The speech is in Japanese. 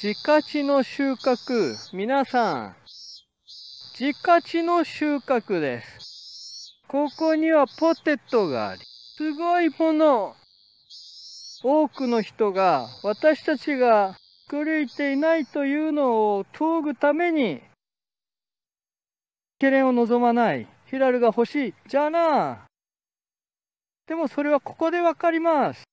自家地の収穫、皆さん、自家地の収穫です。ここにはポテトがあり、すごいもの。多くの人が、私たちが狂いていないというのを問ぐために、ケレンを望まない、ヒラルが欲しい、じゃあな。でもそれはここでわかります。